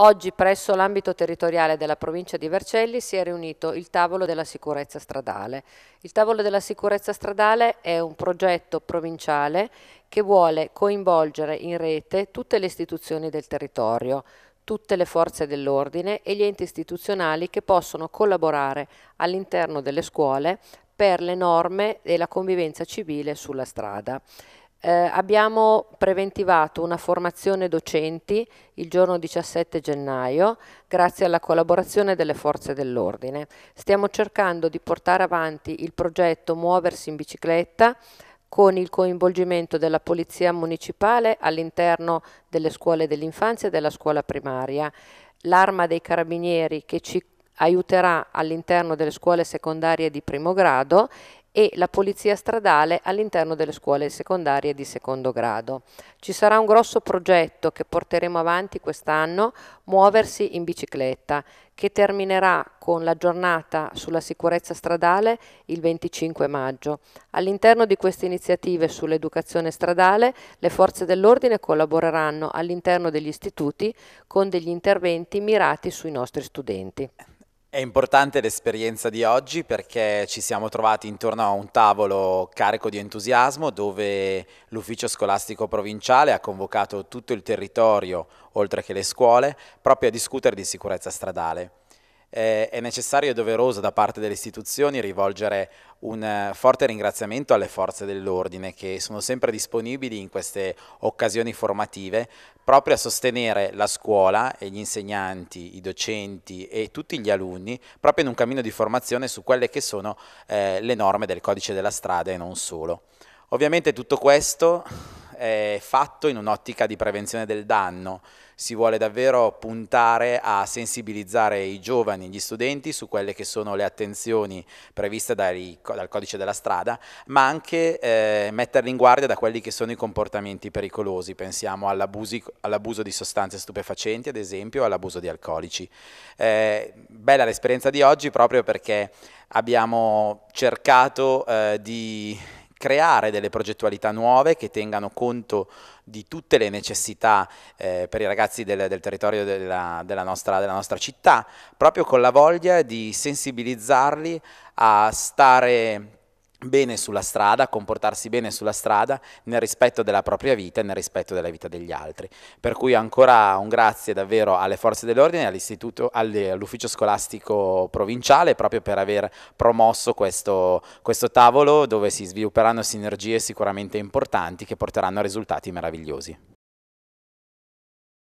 Oggi presso l'ambito territoriale della provincia di Vercelli si è riunito il tavolo della sicurezza stradale. Il tavolo della sicurezza stradale è un progetto provinciale che vuole coinvolgere in rete tutte le istituzioni del territorio, tutte le forze dell'ordine e gli enti istituzionali che possono collaborare all'interno delle scuole per le norme e la convivenza civile sulla strada. Eh, abbiamo preventivato una formazione docenti il giorno 17 gennaio grazie alla collaborazione delle forze dell'ordine. Stiamo cercando di portare avanti il progetto Muoversi in bicicletta con il coinvolgimento della Polizia Municipale all'interno delle scuole dell'infanzia e della scuola primaria, l'arma dei carabinieri che ci aiuterà all'interno delle scuole secondarie di primo grado e la polizia stradale all'interno delle scuole secondarie di secondo grado. Ci sarà un grosso progetto che porteremo avanti quest'anno, Muoversi in bicicletta, che terminerà con la giornata sulla sicurezza stradale il 25 maggio. All'interno di queste iniziative sull'educazione stradale le forze dell'ordine collaboreranno all'interno degli istituti con degli interventi mirati sui nostri studenti. È importante l'esperienza di oggi perché ci siamo trovati intorno a un tavolo carico di entusiasmo dove l'ufficio scolastico provinciale ha convocato tutto il territorio, oltre che le scuole, proprio a discutere di sicurezza stradale eh, è necessario e doveroso da parte delle istituzioni rivolgere un eh, forte ringraziamento alle forze dell'ordine che sono sempre disponibili in queste occasioni formative proprio a sostenere la scuola e gli insegnanti, i docenti e tutti gli alunni proprio in un cammino di formazione su quelle che sono eh, le norme del codice della strada e non solo. Ovviamente tutto questo eh, fatto in un'ottica di prevenzione del danno. Si vuole davvero puntare a sensibilizzare i giovani, gli studenti su quelle che sono le attenzioni previste dai, dal codice della strada, ma anche eh, metterli in guardia da quelli che sono i comportamenti pericolosi. Pensiamo all'abuso di sostanze stupefacenti, ad esempio, all'abuso di alcolici. Eh, bella l'esperienza di oggi proprio perché abbiamo cercato eh, di creare delle progettualità nuove che tengano conto di tutte le necessità eh, per i ragazzi del, del territorio della, della, nostra, della, nostra, città, proprio con la voglia di sensibilizzarli a stare bene sulla strada, comportarsi bene sulla strada nel rispetto della propria vita e nel rispetto della vita degli altri. Per cui ancora un grazie davvero alle forze dell'ordine e all'ufficio scolastico provinciale proprio per aver promosso questo, questo tavolo dove si svilupperanno sinergie sicuramente importanti che porteranno a risultati meravigliosi.